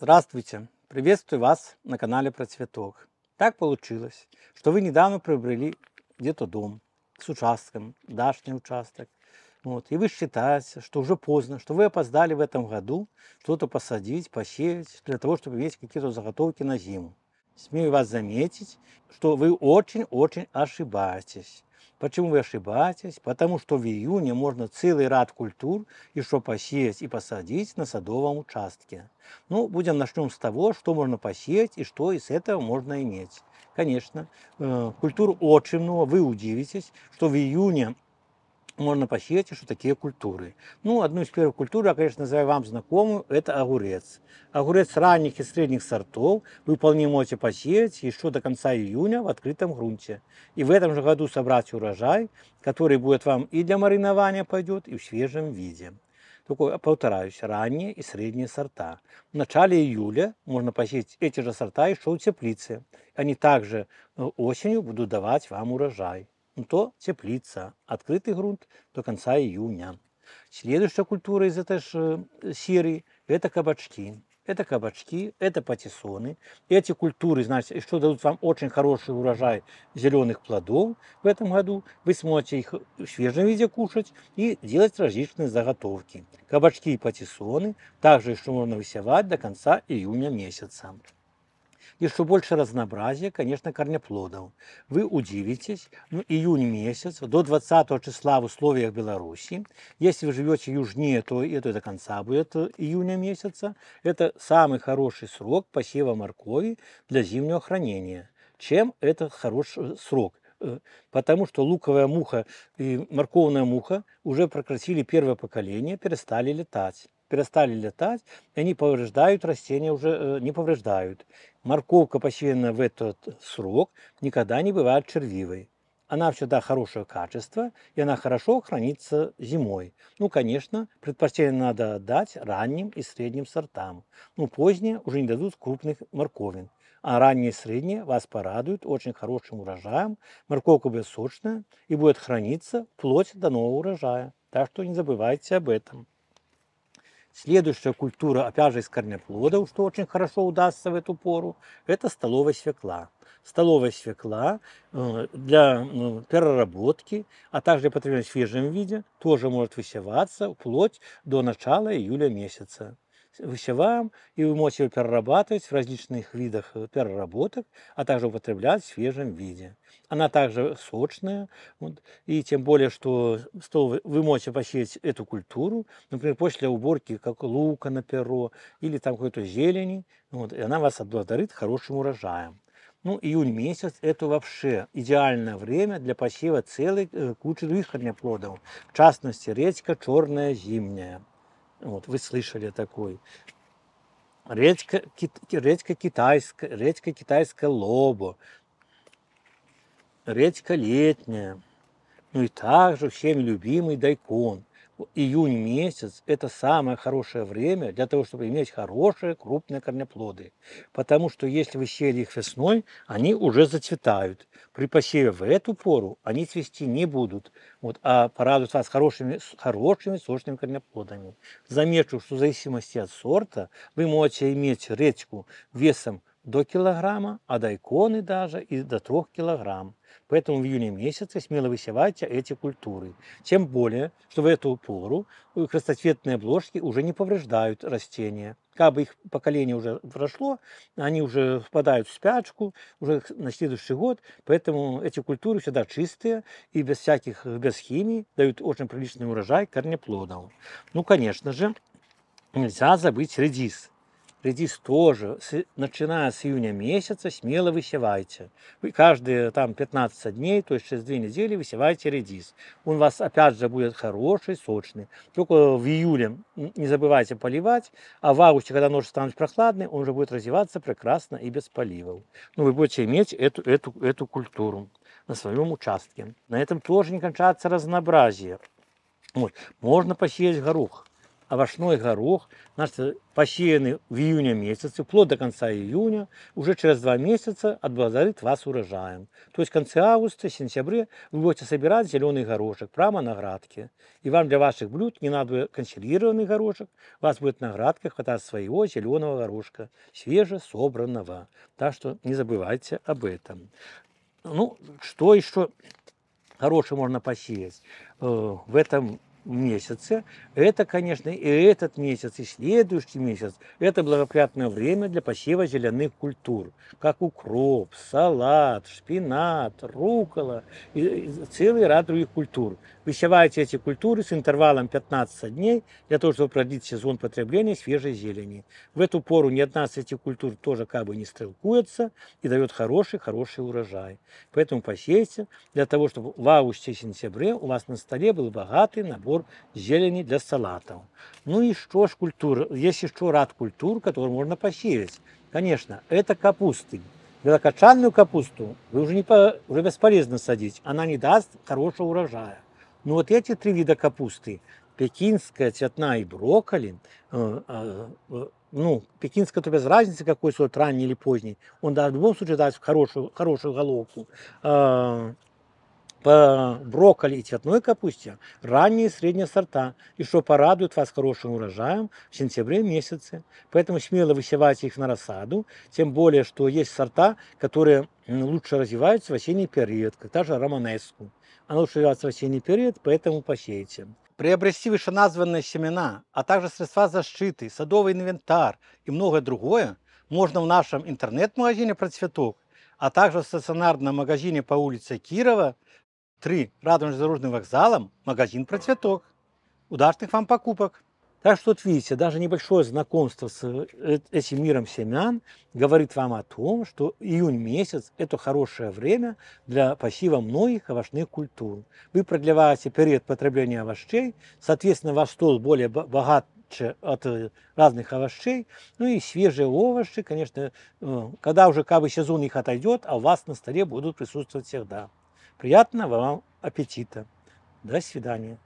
Здравствуйте! Приветствую вас на канале про цветок. Так получилось, что вы недавно приобрели где-то дом с участком, дачный участок. Вот, и вы считаете, что уже поздно, что вы опоздали в этом году что-то посадить, посеять, для того, чтобы иметь какие-то заготовки на зиму. Смею вас заметить, что вы очень-очень ошибаетесь. Почему вы ошибаетесь? Потому что в июне можно целый ряд культур еще посеять и посадить на садовом участке. Ну, будем начнем с того, что можно посеять и что из этого можно иметь. Конечно, э, культур очень много. Вы удивитесь, что в июне можно посеять еще такие культуры. Ну, одну из первых культур, я, конечно, называю вам знакомую, это огурец. Огурец ранних и средних сортов вы вполне можете посеять еще до конца июня в открытом грунте. И в этом же году собрать урожай, который будет вам и для маринования пойдет, и в свежем виде. Такой повторяюсь, ранние и средние сорта. В начале июля можно посеять эти же сорта еще у теплицы. Они также э, осенью будут давать вам урожай. Ну то теплица. Открытый грунт до конца июня. Следующая культура из этой же э, серии – это кабачки. Это кабачки, это патиссоны. Эти культуры, значит, еще дадут вам очень хороший урожай зеленых плодов в этом году. Вы сможете их в свежем виде кушать и делать различные заготовки. Кабачки и патиссоны также еще можно высевать до конца июня месяца. И что больше разнообразия, конечно, корнеплодов. Вы удивитесь, ну, июнь месяц, до 20 числа в условиях Беларуси, если вы живете южнее, то это до конца будет июня месяца, это самый хороший срок посева моркови для зимнего хранения. Чем это хороший э, срок? Э, потому что луковая муха и морковная муха уже прокрасили первое поколение, перестали летать перестали летать, они повреждают растения, уже э, не повреждают. Морковка, посеянная в этот срок, никогда не бывает червивой. Она всегда хорошего качества, и она хорошо хранится зимой. Ну, конечно, предпочтение надо дать ранним и средним сортам. Ну, поздние уже не дадут крупных морковин. А ранние и средние вас порадуют очень хорошим урожаем. Морковка будет сочная и будет храниться вплоть до нового урожая. Так что не забывайте об этом. Следующая культура, опять же, из корнеплодов, что очень хорошо удастся в эту пору, это столовая свекла. Столовая свекла э, для ну, переработки, а также потребления в свежем виде, тоже может высеваться вплоть до начала июля месяца высеваем и вы можете его перерабатывать в различных видах э, переработок, а также употреблять в свежем виде. Она также сочная, вот, и тем более, что, стол вы можете посеять эту культуру, например, после уборки как лука на перо или там какой-то зелени, вот, и она вас отблагодарит хорошим урожаем. Ну, июнь месяц – это вообще идеальное время для посева целой э, кучи других корнеплодов, в частности, редька черная зимняя. Вот, вы слышали такой. Редька, кит, редька китайская, редька китайская лобо, редька летняя. Ну и также всем любимый дайкон июнь месяц – это самое хорошее время для того, чтобы иметь хорошие крупные корнеплоды. Потому что если вы сели их весной, они уже зацветают. При посеве в эту пору они цвести не будут, вот, а порадуют вас хорошими, хорошими сочными корнеплодами. Замечу, что в зависимости от сорта вы можете иметь редьку весом до килограмма, а до иконы даже и до трех килограмм. Поэтому в июне месяце смело высевайте эти культуры. Тем более, что в эту пору э, крестоцветные обложки уже не повреждают растения. Как бы их поколение уже прошло, они уже впадают в спячку уже на следующий год, поэтому эти культуры всегда чистые и без всяких, э, без химии дают очень приличный урожай корнеплодов. Ну, конечно же, нельзя забыть редис редис тоже, с, начиная с июня месяца, смело высевайте. Вы каждые там 15 дней, то есть через 2 недели высевайте редис. Он у вас опять же будет хороший, сочный. Только в июле не забывайте поливать, а в августе, когда нож станет прохладный, он уже будет развиваться прекрасно и без поливов. Ну, вы будете иметь эту, эту, эту культуру на своем участке. На этом тоже не кончается разнообразие. Вот. Можно посеять горох овощной горох, наш посеянный в июне месяце, вплоть до конца июня, уже через два месяца отблагодарит вас урожаем. То есть в конце августа, сентябре вы будете собирать зеленый горошек прямо на градке. И вам для ваших блюд не надо консервированный горошек, у вас будет на градке хватать своего зеленого горошка, свежесобранного. Так что не забывайте об этом. Ну, что еще хорошее можно посеять? Э, в этом месяце, это, конечно, и этот месяц, и следующий месяц, это благоприятное время для посева зеленых культур, как укроп, салат, шпинат, рукола и целый ряд других культур. Высевайте эти культуры с интервалом 15 дней для того, чтобы продлить сезон потребления свежей зелени. В эту пору ни одна из этих культур тоже как бы не стрелкуется и дает хороший-хороший урожай. Поэтому посейте для того, чтобы в августе-сентябре у вас на столе был богатый набор культур, зелени для салатов. Ну и что ж культур, есть еще ряд культур, которые можно посеять. Конечно, это капусты. Белокочанную капусту вы уже, не по, уже бесполезно садить, она не даст хорошего урожая. Но вот эти три вида капусты, пекинская, цветная и брокколи, э, э, э ну, пекинская, то без разницы, какой сорт, ранний или поздний, он да, в любом случае даст хорошую, хорошую головку. Э, по брокколи и цветной капусте ранние и средние сорта, и что порадует вас хорошим урожаем в сентябре месяце. Поэтому смело высевайте их на рассаду, тем более, что есть сорта, которые лучше развиваются в осенний период, как та же романеску. Она лучше развивается в осенний период, поэтому посеете. Приобрести вышеназванные семена, а также средства защиты, садовый инвентарь и многое другое можно в нашем интернет-магазине «Процветок», а также в стационарном магазине по улице Кирова 3. с железнодорожным вокзалом магазин «Процветок». Удачных вам покупок! Так что, вот видите, даже небольшое знакомство с э, этим миром семян говорит вам о том, что июнь месяц – это хорошее время для посева многих овощных культур. Вы продлеваете период потребления овощей, соответственно, ваш стол более богат от э, разных овощей, ну и свежие овощи, конечно, э, когда уже как бы сезон их отойдет, а у вас на столе будут присутствовать всегда. Приятного вам аппетита. До свидания.